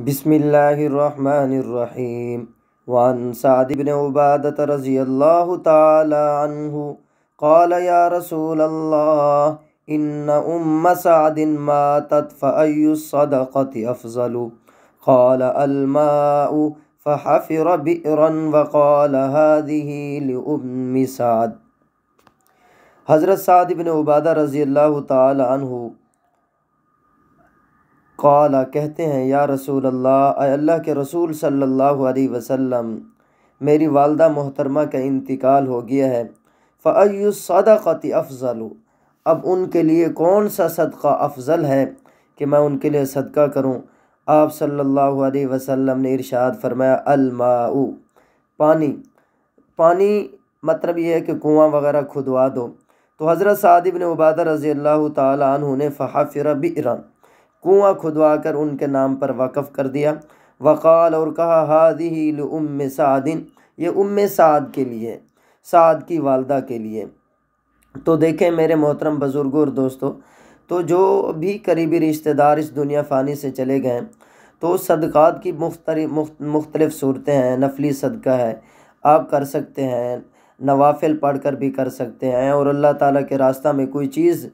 بسم الله الرحمن الرحيم وعن سعد بن عبادة رضي الله تعالى عنه قال يا رسول الله إن أم سعد ماتت فأي الصدقة أفضل قال الماء فحفر بئرا وقال هذه لأم سعد حضرت سعد بن عبادة رضي الله تعالى عنه قالا کہتے ہیں یا رسول اللہ اے اللہ کے رسول صلی اللہ علیہ وسلم میری والدہ محترمہ کا انتقال ہو گیا ہے فیوس سادہ افضل اب ان کے لیے کون سا صدقہ افضل ہے کہ میں ان کے لیے صدقہ کروں آپ صلی اللہ علیہ وسلم نے ارشاد فرمایا الماؤ پانی پانی مطلب یہ ہے کہ کنواں وغیرہ کھدوا دو تو حضرت سعد بن عبادہ رضی اللہ تعالیٰ عنہ نے فحفر بئرا کنواں کھدوا کر ان کے نام پر وقف کر دیا وقال اور کہا ہاد ہیل ام سعدن یہ ام سعد کے لیے سعد کی والدہ کے لیے تو دیکھیں میرے محترم بزرگوں اور دوستو تو جو بھی قریبی رشتہ دار اس دنیا فانی سے چلے گئے تو صدقات کی مختلف مختلف صورتیں ہیں نفلی صدقہ ہے آپ کر سکتے ہیں نوافل پڑھ کر بھی کر سکتے ہیں اور اللہ تعالیٰ کے راستہ میں کوئی چیز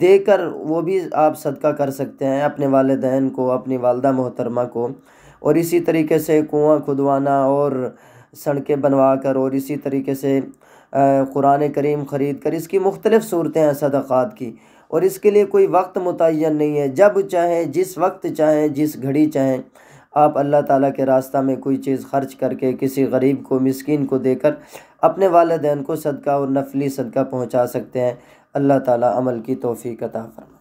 دے کر وہ بھی آپ صدقہ کر سکتے ہیں اپنے والدین کو اپنی والدہ محترمہ کو اور اسی طریقے سے کنواں کھدوانا اور سڑکیں بنوا کر اور اسی طریقے سے قرآن کریم خرید کر اس کی مختلف صورتیں ہیں صدقات کی اور اس کے لیے کوئی وقت متعین نہیں ہے جب چاہیں جس وقت چاہیں جس گھڑی چاہیں آپ اللہ تعالیٰ کے راستہ میں کوئی چیز خرچ کر کے کسی غریب کو مسکین کو دے کر اپنے والدین کو صدقہ اور نفلی صدقہ پہنچا سکتے ہیں اللہ تعالیٰ عمل کی توفیق عطا فرمائے